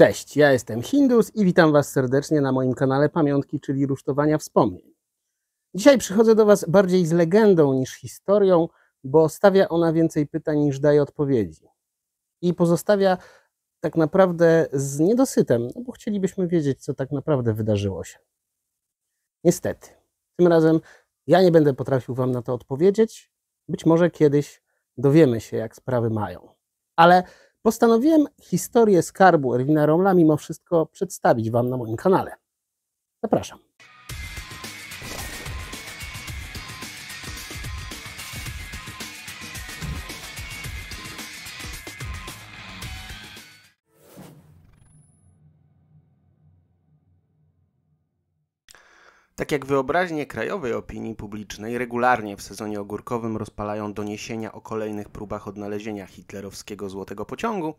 Cześć, ja jestem Hindus i witam Was serdecznie na moim kanale Pamiątki, czyli Rusztowania Wspomnień. Dzisiaj przychodzę do Was bardziej z legendą niż historią, bo stawia ona więcej pytań niż daje odpowiedzi. I pozostawia tak naprawdę z niedosytem, no bo chcielibyśmy wiedzieć, co tak naprawdę wydarzyło się. Niestety, tym razem ja nie będę potrafił Wam na to odpowiedzieć. Być może kiedyś dowiemy się, jak sprawy mają. Ale Postanowiłem historię skarbu Erwina Romla mimo wszystko przedstawić Wam na moim kanale. Zapraszam. Tak jak wyobraźnie krajowej opinii publicznej, regularnie w sezonie ogórkowym rozpalają doniesienia o kolejnych próbach odnalezienia hitlerowskiego złotego pociągu,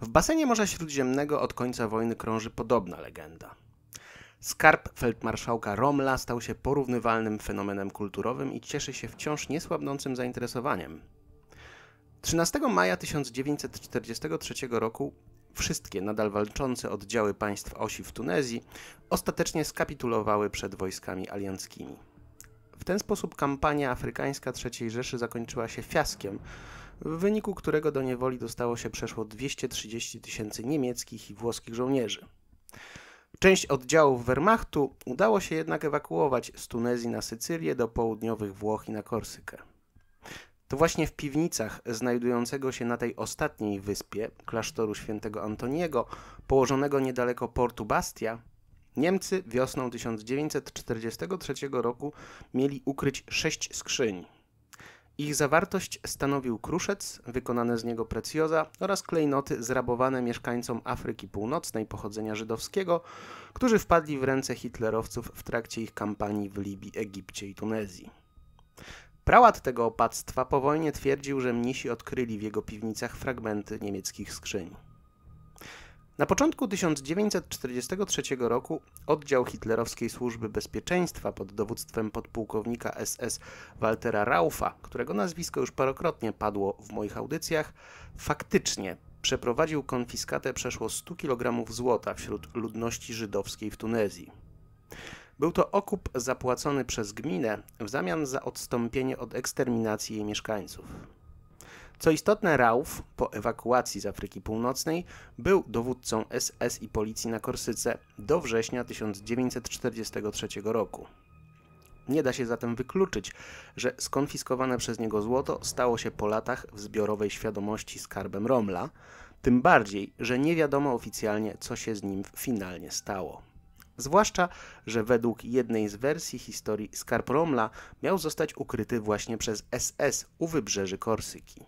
w basenie Morza Śródziemnego od końca wojny krąży podobna legenda. Skarb feldmarszałka Romla stał się porównywalnym fenomenem kulturowym i cieszy się wciąż niesłabnącym zainteresowaniem. 13 maja 1943 roku wszystkie nadal walczące oddziały państw osi w Tunezji ostatecznie skapitulowały przed wojskami alianckimi. W ten sposób kampania afrykańska III Rzeszy zakończyła się fiaskiem, w wyniku którego do niewoli dostało się przeszło 230 tysięcy niemieckich i włoskich żołnierzy. Część oddziałów Wehrmachtu udało się jednak ewakuować z Tunezji na Sycylię do południowych Włoch i na Korsykę. To właśnie w piwnicach znajdującego się na tej ostatniej wyspie klasztoru świętego Antoniego, położonego niedaleko portu Bastia, Niemcy wiosną 1943 roku mieli ukryć sześć skrzyń. Ich zawartość stanowił kruszec, wykonane z niego precjoza oraz klejnoty zrabowane mieszkańcom Afryki Północnej pochodzenia żydowskiego, którzy wpadli w ręce hitlerowców w trakcie ich kampanii w Libii, Egipcie i Tunezji. Prałat tego opactwa po wojnie twierdził, że mnisi odkryli w jego piwnicach fragmenty niemieckich skrzyń. Na początku 1943 roku oddział hitlerowskiej służby bezpieczeństwa pod dowództwem podpułkownika SS Waltera Raufa, którego nazwisko już parokrotnie padło w moich audycjach, faktycznie przeprowadził konfiskatę przeszło 100 kg złota wśród ludności żydowskiej w Tunezji. Był to okup zapłacony przez gminę w zamian za odstąpienie od eksterminacji jej mieszkańców. Co istotne, Rauf po ewakuacji z Afryki Północnej był dowódcą SS i policji na Korsyce do września 1943 roku. Nie da się zatem wykluczyć, że skonfiskowane przez niego złoto stało się po latach w zbiorowej świadomości skarbem Romla, tym bardziej, że nie wiadomo oficjalnie, co się z nim finalnie stało. Zwłaszcza, że według jednej z wersji historii skarb Romla miał zostać ukryty właśnie przez SS u wybrzeży Korsyki.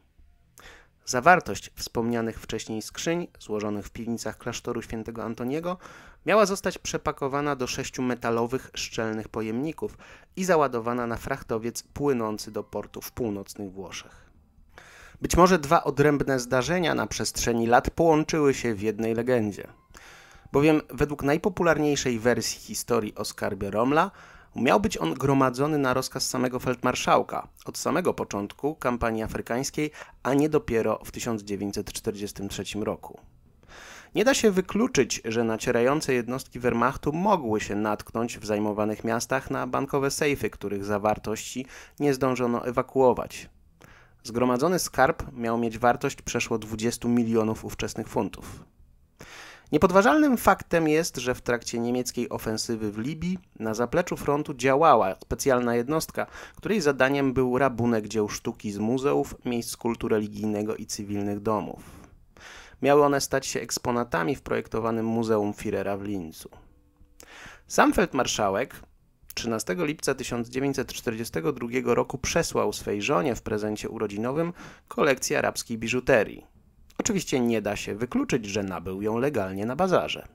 Zawartość wspomnianych wcześniej skrzyń, złożonych w piwnicach klasztoru świętego Antoniego, miała zostać przepakowana do sześciu metalowych, szczelnych pojemników i załadowana na frachtowiec płynący do portu w północnych Włoszech. Być może dwa odrębne zdarzenia na przestrzeni lat połączyły się w jednej legendzie – bowiem według najpopularniejszej wersji historii o skarbie Romla miał być on gromadzony na rozkaz samego feldmarszałka od samego początku kampanii afrykańskiej, a nie dopiero w 1943 roku. Nie da się wykluczyć, że nacierające jednostki Wehrmachtu mogły się natknąć w zajmowanych miastach na bankowe sejfy, których zawartości nie zdążono ewakuować. Zgromadzony skarb miał mieć wartość przeszło 20 milionów ówczesnych funtów. Niepodważalnym faktem jest, że w trakcie niemieckiej ofensywy w Libii na zapleczu frontu działała specjalna jednostka, której zadaniem był rabunek dzieł sztuki z muzeów, miejsc kultu religijnego i cywilnych domów. Miały one stać się eksponatami w projektowanym Muzeum Firera w Lincu. Sam feldmarszałek 13 lipca 1942 roku przesłał swej żonie w prezencie urodzinowym kolekcję arabskiej biżuterii. Oczywiście nie da się wykluczyć, że nabył ją legalnie na bazarze.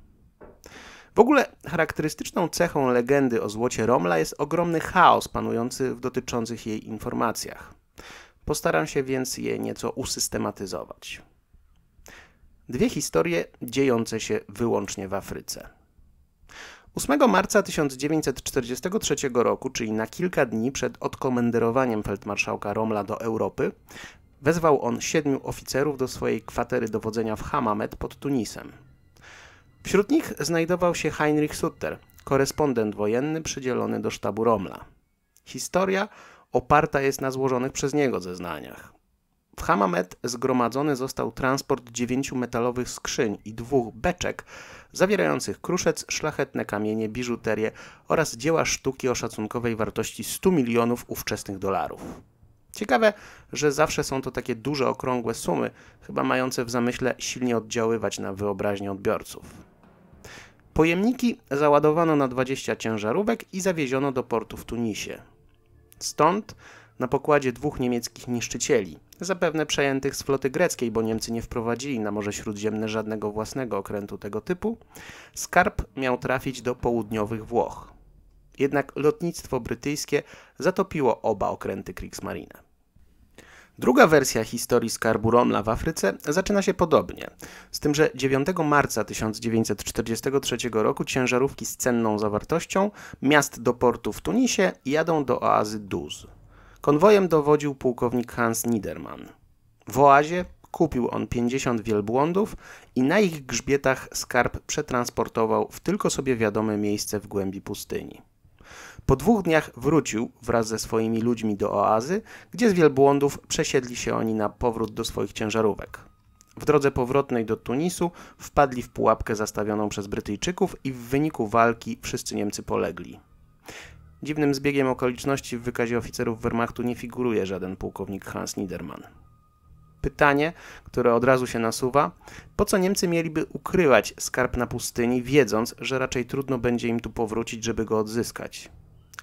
W ogóle charakterystyczną cechą legendy o złocie Romla jest ogromny chaos panujący w dotyczących jej informacjach. Postaram się więc je nieco usystematyzować. Dwie historie dziejące się wyłącznie w Afryce. 8 marca 1943 roku, czyli na kilka dni przed odkomenderowaniem feldmarszałka Romla do Europy, Wezwał on siedmiu oficerów do swojej kwatery dowodzenia w Hamamet pod Tunisem. Wśród nich znajdował się Heinrich Sutter, korespondent wojenny przydzielony do sztabu Romla. Historia oparta jest na złożonych przez niego zeznaniach. W Hamamet zgromadzony został transport dziewięciu metalowych skrzyń i dwóch beczek zawierających kruszec, szlachetne kamienie, biżuterię oraz dzieła sztuki o szacunkowej wartości 100 milionów ówczesnych dolarów. Ciekawe, że zawsze są to takie duże, okrągłe sumy, chyba mające w zamyśle silnie oddziaływać na wyobraźnię odbiorców. Pojemniki załadowano na 20 ciężarówek i zawieziono do portu w Tunisie. Stąd na pokładzie dwóch niemieckich niszczycieli, zapewne przejętych z floty greckiej, bo Niemcy nie wprowadzili na Morze Śródziemne żadnego własnego okrętu tego typu, skarb miał trafić do południowych Włoch. Jednak lotnictwo brytyjskie zatopiło oba okręty Kriegsmarine. Druga wersja historii skarbu Romla w Afryce zaczyna się podobnie, z tym, że 9 marca 1943 roku ciężarówki z cenną zawartością miast do portu w Tunisie jadą do oazy Duz. Konwojem dowodził pułkownik Hans Niedermann. W oazie kupił on 50 wielbłądów i na ich grzbietach skarb przetransportował w tylko sobie wiadome miejsce w głębi pustyni. Po dwóch dniach wrócił wraz ze swoimi ludźmi do oazy, gdzie z wielbłądów przesiedli się oni na powrót do swoich ciężarówek. W drodze powrotnej do Tunisu wpadli w pułapkę zastawioną przez Brytyjczyków i w wyniku walki wszyscy Niemcy polegli. Dziwnym zbiegiem okoliczności w wykazie oficerów Wehrmachtu nie figuruje żaden pułkownik Hans Niedermann. Pytanie, które od razu się nasuwa, po co Niemcy mieliby ukrywać skarb na pustyni, wiedząc, że raczej trudno będzie im tu powrócić, żeby go odzyskać?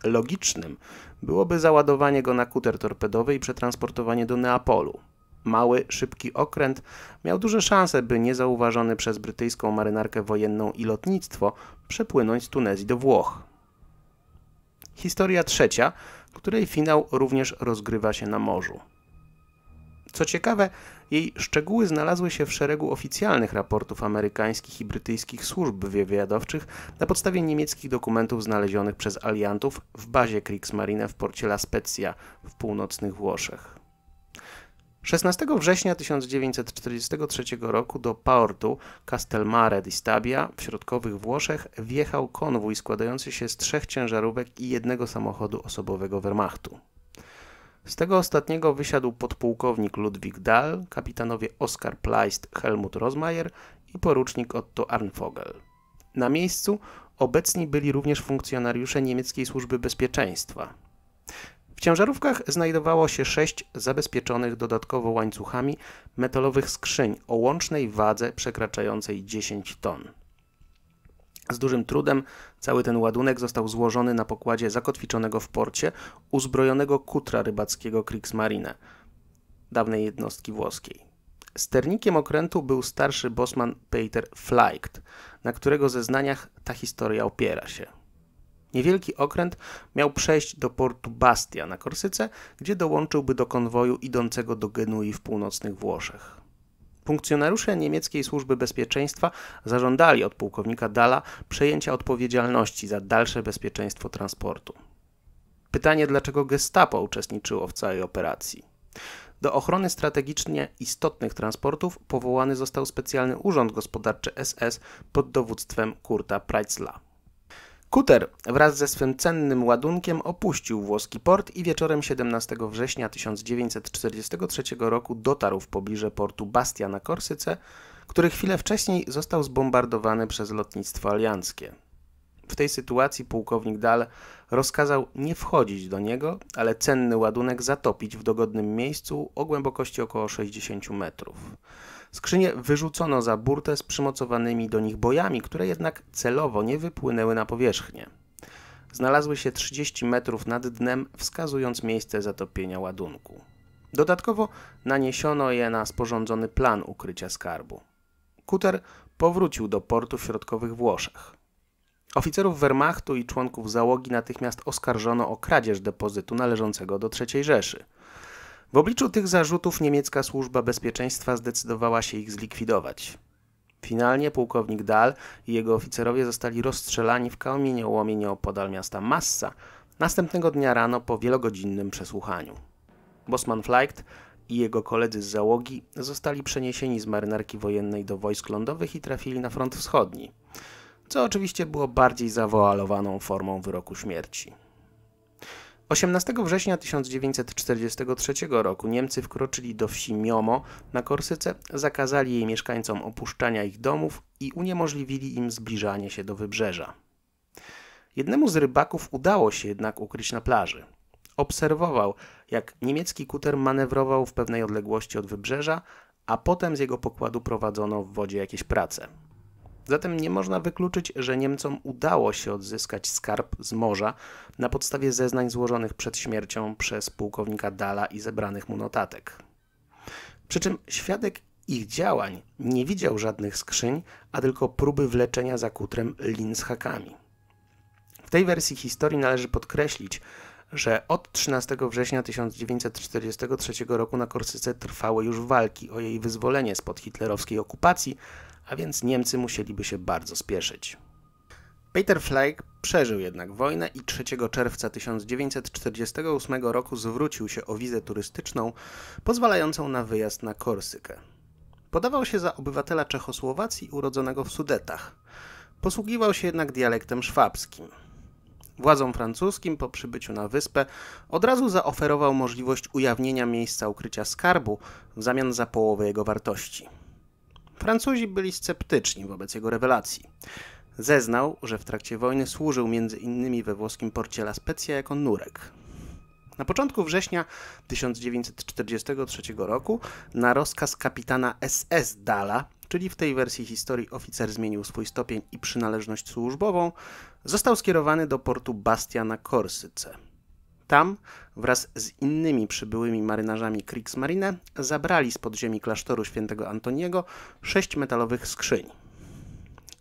Logicznym byłoby załadowanie go na kuter torpedowy i przetransportowanie do Neapolu. Mały, szybki okręt miał duże szanse, by niezauważony przez brytyjską marynarkę wojenną i lotnictwo przepłynąć z Tunezji do Włoch. Historia trzecia, której finał również rozgrywa się na morzu. Co ciekawe, jej szczegóły znalazły się w szeregu oficjalnych raportów amerykańskich i brytyjskich służb wywiadowczych na podstawie niemieckich dokumentów znalezionych przez aliantów w bazie Kriegsmarine w porcie La Spezia w północnych Włoszech. 16 września 1943 roku do portu Castelmare di Stabia w środkowych Włoszech wjechał konwój składający się z trzech ciężarówek i jednego samochodu osobowego Wehrmachtu. Z tego ostatniego wysiadł podpułkownik Ludwik Dahl, kapitanowie Oskar Pleist, Helmut Rozmayer i porucznik Otto Arnfogel. Na miejscu obecni byli również funkcjonariusze niemieckiej służby bezpieczeństwa. W ciężarówkach znajdowało się sześć zabezpieczonych dodatkowo łańcuchami metalowych skrzyń o łącznej wadze przekraczającej 10 ton. Z dużym trudem cały ten ładunek został złożony na pokładzie zakotwiczonego w porcie uzbrojonego kutra rybackiego Kriegsmarine, dawnej jednostki włoskiej. Sternikiem okrętu był starszy bosman Peter Fleicht, na którego zeznaniach ta historia opiera się. Niewielki okręt miał przejść do portu Bastia na Korsyce, gdzie dołączyłby do konwoju idącego do Genui w północnych Włoszech. Funkcjonariusze niemieckiej służby bezpieczeństwa zażądali od pułkownika Dala przejęcia odpowiedzialności za dalsze bezpieczeństwo transportu. Pytanie, dlaczego Gestapo uczestniczyło w całej operacji. Do ochrony strategicznie istotnych transportów powołany został specjalny urząd gospodarczy SS pod dowództwem Kurta Preitzla. Kuter wraz ze swym cennym ładunkiem opuścił włoski port i wieczorem 17 września 1943 roku dotarł w pobliże portu Bastia na Korsyce, który chwilę wcześniej został zbombardowany przez lotnictwo alianckie. W tej sytuacji pułkownik Dal rozkazał nie wchodzić do niego, ale cenny ładunek zatopić w dogodnym miejscu o głębokości około 60 metrów. Skrzynie wyrzucono za burtę z przymocowanymi do nich bojami, które jednak celowo nie wypłynęły na powierzchnię. Znalazły się 30 metrów nad dnem, wskazując miejsce zatopienia ładunku. Dodatkowo naniesiono je na sporządzony plan ukrycia skarbu. Kuter powrócił do portu w środkowych Włoszech. Oficerów Wehrmachtu i członków załogi natychmiast oskarżono o kradzież depozytu należącego do III Rzeszy. W obliczu tych zarzutów niemiecka służba bezpieczeństwa zdecydowała się ich zlikwidować. Finalnie pułkownik Dahl i jego oficerowie zostali rozstrzelani w kamieniołomie nieopodal miasta Massa następnego dnia rano po wielogodzinnym przesłuchaniu. Bosman Flight i jego koledzy z załogi zostali przeniesieni z marynarki wojennej do wojsk lądowych i trafili na front wschodni, co oczywiście było bardziej zawoalowaną formą wyroku śmierci. 18 września 1943 roku Niemcy wkroczyli do wsi Miomo na Korsyce, zakazali jej mieszkańcom opuszczania ich domów i uniemożliwili im zbliżanie się do wybrzeża. Jednemu z rybaków udało się jednak ukryć na plaży. Obserwował, jak niemiecki kuter manewrował w pewnej odległości od wybrzeża, a potem z jego pokładu prowadzono w wodzie jakieś prace. Zatem nie można wykluczyć, że Niemcom udało się odzyskać skarb z morza na podstawie zeznań złożonych przed śmiercią przez pułkownika Dala i zebranych mu notatek. Przy czym świadek ich działań nie widział żadnych skrzyń, a tylko próby wleczenia za kutrem lin z hakami. W tej wersji historii należy podkreślić, że od 13 września 1943 roku na Korsyce trwały już walki o jej wyzwolenie spod hitlerowskiej okupacji, a więc Niemcy musieliby się bardzo spieszyć. Peter Flake przeżył jednak wojnę i 3 czerwca 1948 roku zwrócił się o wizę turystyczną pozwalającą na wyjazd na Korsykę. Podawał się za obywatela Czechosłowacji urodzonego w Sudetach. Posługiwał się jednak dialektem szwabskim. Władzom francuskim po przybyciu na wyspę od razu zaoferował możliwość ujawnienia miejsca ukrycia skarbu w zamian za połowę jego wartości. Francuzi byli sceptyczni wobec jego rewelacji. Zeznał, że w trakcie wojny służył między innymi we włoskim porcie La Spezia jako nurek. Na początku września 1943 roku na rozkaz kapitana SS Dala, czyli w tej wersji historii oficer zmienił swój stopień i przynależność służbową, został skierowany do portu Bastia na Korsyce. Tam wraz z innymi przybyłymi marynarzami Kriegsmarine zabrali z podziemi klasztoru świętego Antoniego sześć metalowych skrzyń.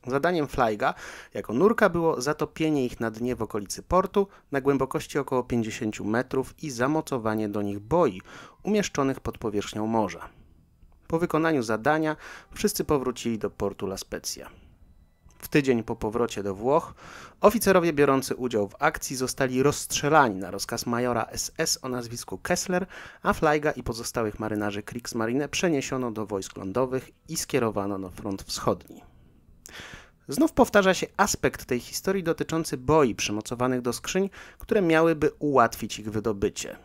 Zadaniem Flajga jako nurka było zatopienie ich na dnie w okolicy portu na głębokości około 50 metrów i zamocowanie do nich boi umieszczonych pod powierzchnią morza. Po wykonaniu zadania wszyscy powrócili do portu La Spezia. W tydzień po powrocie do Włoch oficerowie biorący udział w akcji zostali rozstrzelani na rozkaz majora SS o nazwisku Kessler, a Flajga i pozostałych marynarzy Kriegsmarine przeniesiono do wojsk lądowych i skierowano na front wschodni. Znów powtarza się aspekt tej historii dotyczący boi przymocowanych do skrzyń, które miałyby ułatwić ich wydobycie.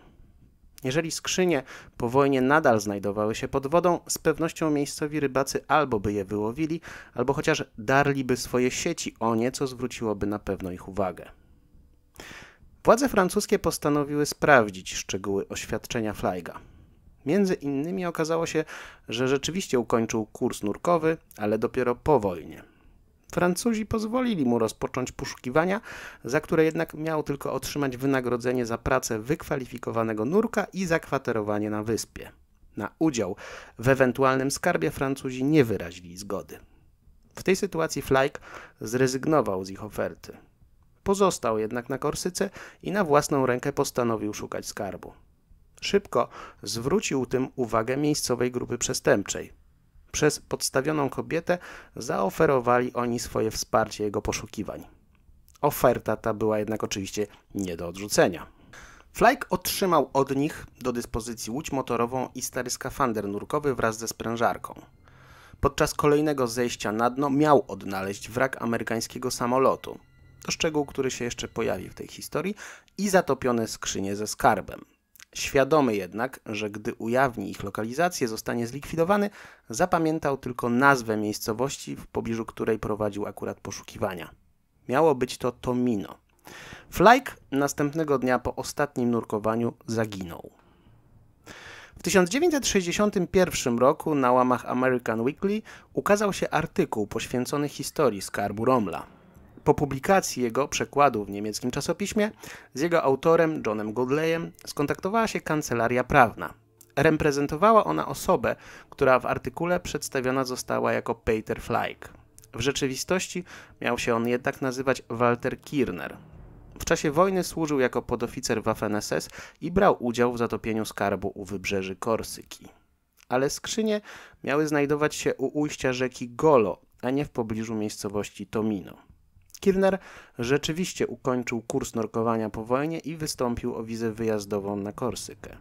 Jeżeli skrzynie po wojnie nadal znajdowały się pod wodą, z pewnością miejscowi rybacy albo by je wyłowili, albo chociaż darliby swoje sieci o nie, co zwróciłoby na pewno ich uwagę. Władze francuskie postanowiły sprawdzić szczegóły oświadczenia Flajga. Między innymi okazało się, że rzeczywiście ukończył kurs nurkowy, ale dopiero po wojnie, Francuzi pozwolili mu rozpocząć poszukiwania, za które jednak miał tylko otrzymać wynagrodzenie za pracę wykwalifikowanego nurka i zakwaterowanie na wyspie. Na udział w ewentualnym skarbie Francuzi nie wyrazili zgody. W tej sytuacji Flajk zrezygnował z ich oferty. Pozostał jednak na Korsyce i na własną rękę postanowił szukać skarbu. Szybko zwrócił tym uwagę miejscowej grupy przestępczej przez podstawioną kobietę zaoferowali oni swoje wsparcie jego poszukiwań. Oferta ta była jednak oczywiście nie do odrzucenia. Flake otrzymał od nich do dyspozycji łódź motorową i stary skafander nurkowy wraz ze sprężarką. Podczas kolejnego zejścia na dno miał odnaleźć wrak amerykańskiego samolotu, to szczegół, który się jeszcze pojawi w tej historii, i zatopione skrzynie ze skarbem. Świadomy jednak, że gdy ujawni ich lokalizację, zostanie zlikwidowany, zapamiętał tylko nazwę miejscowości, w pobliżu której prowadził akurat poszukiwania. Miało być to Tomino. Flake następnego dnia po ostatnim nurkowaniu zaginął. W 1961 roku na łamach American Weekly ukazał się artykuł poświęcony historii skarbu Romla. Po publikacji jego przekładu w niemieckim czasopiśmie z jego autorem Johnem Godleyem skontaktowała się kancelaria prawna. Reprezentowała ona osobę, która w artykule przedstawiona została jako Peter Fleig. W rzeczywistości miał się on jednak nazywać Walter Kirner. W czasie wojny służył jako podoficer Waffen-SS i brał udział w zatopieniu skarbu u wybrzeży Korsyki. Ale skrzynie miały znajdować się u ujścia rzeki Golo, a nie w pobliżu miejscowości Tomino. Kirner rzeczywiście ukończył kurs norkowania po wojnie i wystąpił o wizę wyjazdową na Korsykę.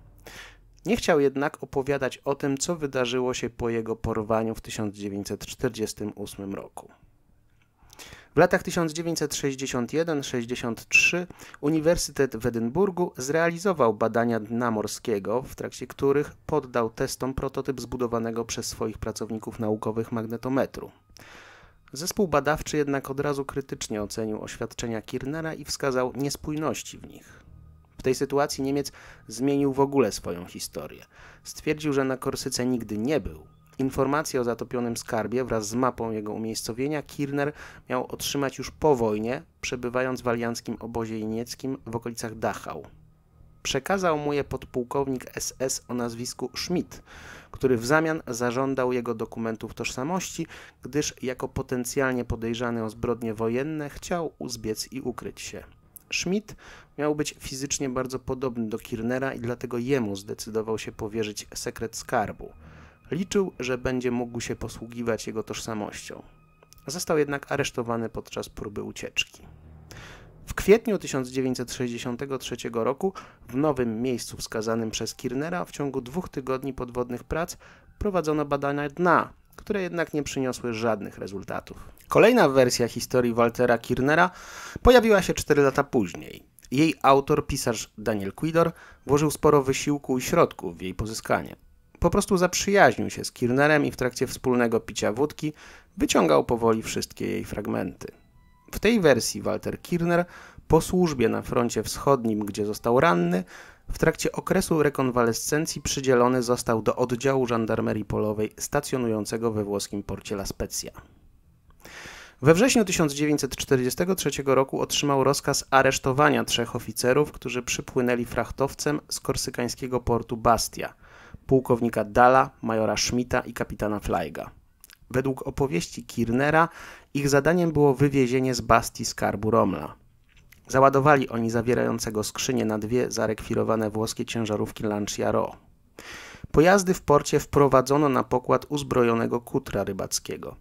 Nie chciał jednak opowiadać o tym, co wydarzyło się po jego porwaniu w 1948 roku. W latach 1961-63 Uniwersytet w Edynburgu zrealizował badania dna morskiego, w trakcie których poddał testom prototyp zbudowanego przez swoich pracowników naukowych magnetometru. Zespół badawczy jednak od razu krytycznie ocenił oświadczenia Kirnera i wskazał niespójności w nich. W tej sytuacji Niemiec zmienił w ogóle swoją historię. Stwierdził, że na Korsyce nigdy nie był. Informacje o zatopionym skarbie wraz z mapą jego umiejscowienia Kirner miał otrzymać już po wojnie, przebywając w alianckim obozie niemieckim w okolicach Dachau. Przekazał mu je podpułkownik SS o nazwisku Schmidt, który w zamian zażądał jego dokumentów tożsamości, gdyż jako potencjalnie podejrzany o zbrodnie wojenne chciał uzbiec i ukryć się. Schmidt miał być fizycznie bardzo podobny do Kirnera i dlatego jemu zdecydował się powierzyć sekret skarbu. Liczył, że będzie mógł się posługiwać jego tożsamością. Został jednak aresztowany podczas próby ucieczki. W kwietniu 1963 roku w nowym miejscu wskazanym przez Kirnera w ciągu dwóch tygodni podwodnych prac prowadzono badania dna, które jednak nie przyniosły żadnych rezultatów. Kolejna wersja historii Waltera Kirnera pojawiła się 4 lata później. Jej autor, pisarz Daniel Quidor, włożył sporo wysiłku i środków w jej pozyskanie. Po prostu zaprzyjaźnił się z Kirnerem i w trakcie wspólnego picia wódki wyciągał powoli wszystkie jej fragmenty. W tej wersji Walter Kirner po służbie na froncie wschodnim, gdzie został ranny, w trakcie okresu rekonwalescencji przydzielony został do oddziału żandarmerii polowej stacjonującego we włoskim porcie La Spezia. We wrześniu 1943 roku otrzymał rozkaz aresztowania trzech oficerów, którzy przypłynęli frachtowcem z korsykańskiego portu Bastia, pułkownika Dala, majora Schmidta i kapitana Flajga. Według opowieści Kirnera ich zadaniem było wywiezienie z Bastii skarbu Romla. Załadowali oni zawierającego skrzynie na dwie zarekwirowane włoskie ciężarówki Lancia Ro. Pojazdy w porcie wprowadzono na pokład uzbrojonego kutra rybackiego.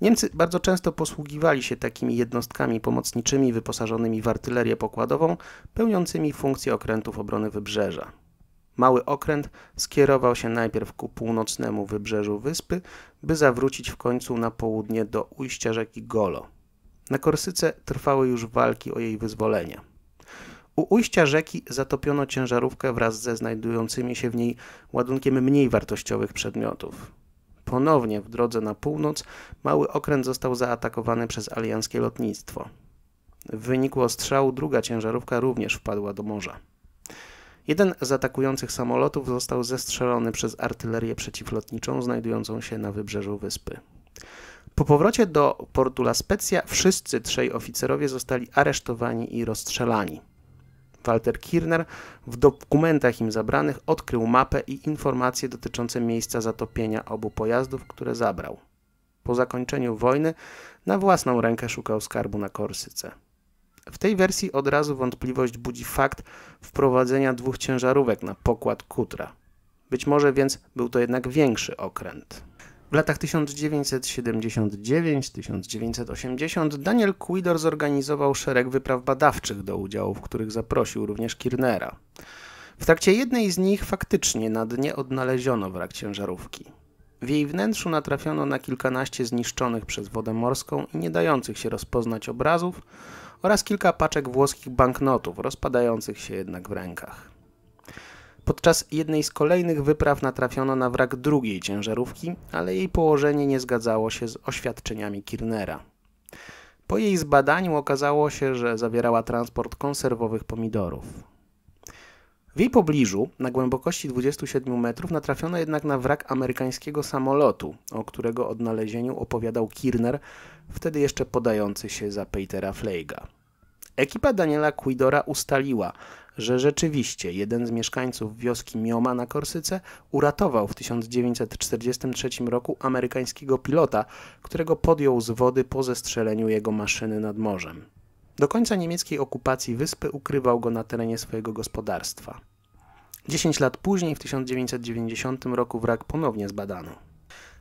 Niemcy bardzo często posługiwali się takimi jednostkami pomocniczymi wyposażonymi w artylerię pokładową, pełniącymi funkcję okrętów obrony wybrzeża. Mały okręt skierował się najpierw ku północnemu wybrzeżu wyspy, by zawrócić w końcu na południe do ujścia rzeki Golo. Na Korsyce trwały już walki o jej wyzwolenie. U ujścia rzeki zatopiono ciężarówkę wraz ze znajdującymi się w niej ładunkiem mniej wartościowych przedmiotów. Ponownie w drodze na północ mały okręt został zaatakowany przez alianckie lotnictwo. W wyniku ostrzału druga ciężarówka również wpadła do morza. Jeden z atakujących samolotów został zestrzelony przez artylerię przeciwlotniczą znajdującą się na wybrzeżu wyspy. Po powrocie do portu La Spezia wszyscy trzej oficerowie zostali aresztowani i rozstrzelani. Walter Kirner w dokumentach im zabranych odkrył mapę i informacje dotyczące miejsca zatopienia obu pojazdów, które zabrał. Po zakończeniu wojny na własną rękę szukał skarbu na Korsyce. W tej wersji od razu wątpliwość budzi fakt wprowadzenia dwóch ciężarówek na pokład Kutra. Być może więc był to jednak większy okręt. W latach 1979-1980 Daniel Quidor zorganizował szereg wypraw badawczych do udziału, w których zaprosił również Kirnera. W trakcie jednej z nich faktycznie na dnie odnaleziono wrak ciężarówki. W jej wnętrzu natrafiono na kilkanaście zniszczonych przez wodę morską i nie dających się rozpoznać obrazów, oraz kilka paczek włoskich banknotów, rozpadających się jednak w rękach. Podczas jednej z kolejnych wypraw natrafiono na wrak drugiej ciężarówki, ale jej położenie nie zgadzało się z oświadczeniami Kirnera. Po jej zbadaniu okazało się, że zawierała transport konserwowych pomidorów. W jej pobliżu, na głębokości 27 metrów, natrafiono jednak na wrak amerykańskiego samolotu, o którego odnalezieniu opowiadał Kirner, wtedy jeszcze podający się za Petera Fleiga. Ekipa Daniela Quidora ustaliła, że rzeczywiście jeden z mieszkańców wioski Mioma na Korsyce uratował w 1943 roku amerykańskiego pilota, którego podjął z wody po zestrzeleniu jego maszyny nad morzem. Do końca niemieckiej okupacji wyspy ukrywał go na terenie swojego gospodarstwa. 10 lat później, w 1990 roku, wrak ponownie zbadano.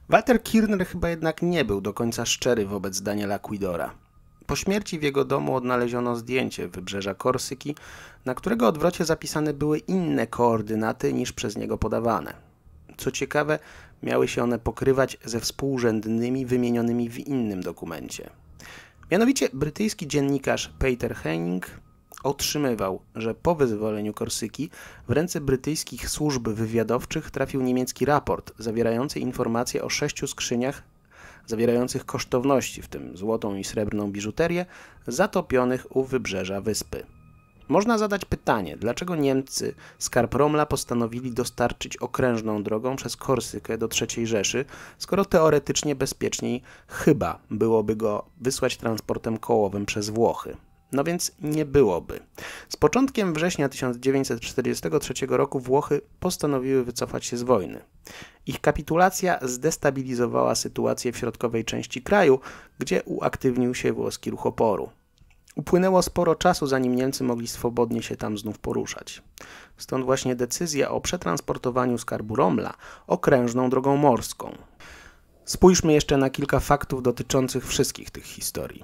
Walter Kirner chyba jednak nie był do końca szczery wobec Daniela Quidora. Po śmierci w jego domu odnaleziono zdjęcie wybrzeża Korsyki, na którego odwrocie zapisane były inne koordynaty niż przez niego podawane. Co ciekawe, miały się one pokrywać ze współrzędnymi wymienionymi w innym dokumencie. Mianowicie brytyjski dziennikarz Peter Henning otrzymywał, że po wyzwoleniu Korsyki w ręce brytyjskich służb wywiadowczych trafił niemiecki raport zawierający informacje o sześciu skrzyniach zawierających kosztowności, w tym złotą i srebrną biżuterię, zatopionych u wybrzeża wyspy. Można zadać pytanie, dlaczego Niemcy skarb Romla postanowili dostarczyć okrężną drogą przez Korsykę do III Rzeszy, skoro teoretycznie bezpieczniej chyba byłoby go wysłać transportem kołowym przez Włochy. No więc nie byłoby. Z początkiem września 1943 roku Włochy postanowiły wycofać się z wojny. Ich kapitulacja zdestabilizowała sytuację w środkowej części kraju, gdzie uaktywnił się włoski ruch oporu. Upłynęło sporo czasu, zanim Niemcy mogli swobodnie się tam znów poruszać. Stąd właśnie decyzja o przetransportowaniu skarbu Romla okrężną drogą morską. Spójrzmy jeszcze na kilka faktów dotyczących wszystkich tych historii.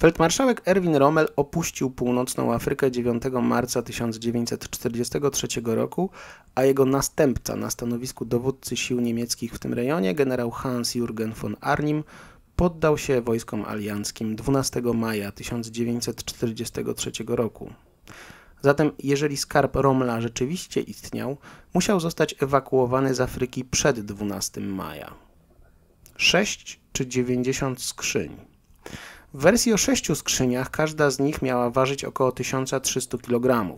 Feldmarszałek Erwin Rommel opuścił północną Afrykę 9 marca 1943 roku, a jego następca na stanowisku dowódcy sił niemieckich w tym rejonie, generał Hans Jürgen von Arnim, poddał się wojskom alianckim 12 maja 1943 roku. Zatem, jeżeli skarb Romla rzeczywiście istniał, musiał zostać ewakuowany z Afryki przed 12 maja. 6 czy 90 skrzyń. W wersji o 6 skrzyniach każda z nich miała ważyć około 1300 kg.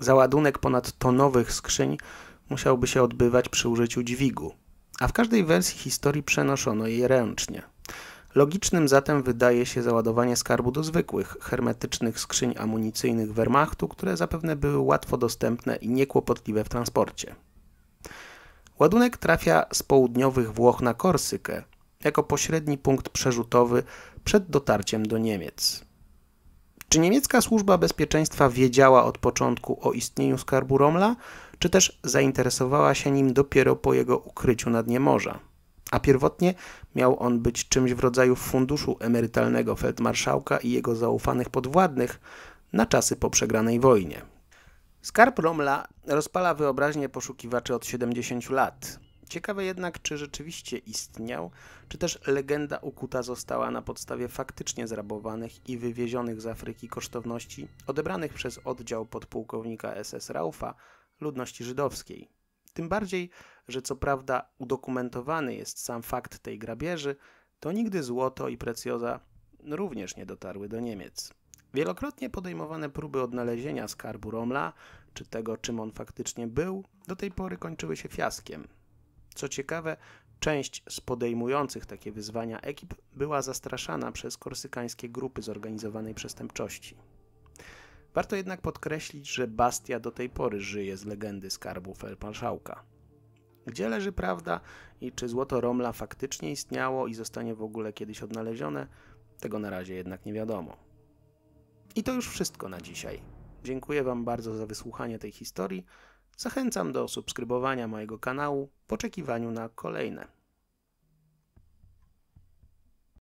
Załadunek ponad tonowych skrzyń musiałby się odbywać przy użyciu dźwigu, a w każdej wersji historii przenoszono je ręcznie. Logicznym zatem wydaje się załadowanie skarbu do zwykłych, hermetycznych skrzyń amunicyjnych Wehrmachtu, które zapewne były łatwo dostępne i niekłopotliwe w transporcie. Ładunek trafia z południowych Włoch na Korsykę jako pośredni punkt przerzutowy przed dotarciem do Niemiec. Czy niemiecka służba bezpieczeństwa wiedziała od początku o istnieniu skarbu Romla, czy też zainteresowała się nim dopiero po jego ukryciu na dnie morza? a pierwotnie miał on być czymś w rodzaju funduszu emerytalnego feldmarszałka i jego zaufanych podwładnych na czasy po przegranej wojnie. Skarb Romla rozpala wyobraźnię poszukiwaczy od 70 lat. Ciekawe jednak, czy rzeczywiście istniał, czy też legenda ukuta została na podstawie faktycznie zrabowanych i wywiezionych z Afryki kosztowności odebranych przez oddział podpułkownika SS Raufa ludności żydowskiej. Tym bardziej, że co prawda udokumentowany jest sam fakt tej grabieży, to nigdy złoto i precjoza również nie dotarły do Niemiec. Wielokrotnie podejmowane próby odnalezienia skarbu Romla, czy tego czym on faktycznie był, do tej pory kończyły się fiaskiem. Co ciekawe, część z podejmujących takie wyzwania ekip była zastraszana przez korsykańskie grupy zorganizowanej przestępczości. Warto jednak podkreślić, że Bastia do tej pory żyje z legendy skarbu Feldmarszałka. Gdzie leży prawda i czy złoto Romla faktycznie istniało i zostanie w ogóle kiedyś odnalezione, tego na razie jednak nie wiadomo. I to już wszystko na dzisiaj. Dziękuję Wam bardzo za wysłuchanie tej historii. Zachęcam do subskrybowania mojego kanału w oczekiwaniu na kolejne.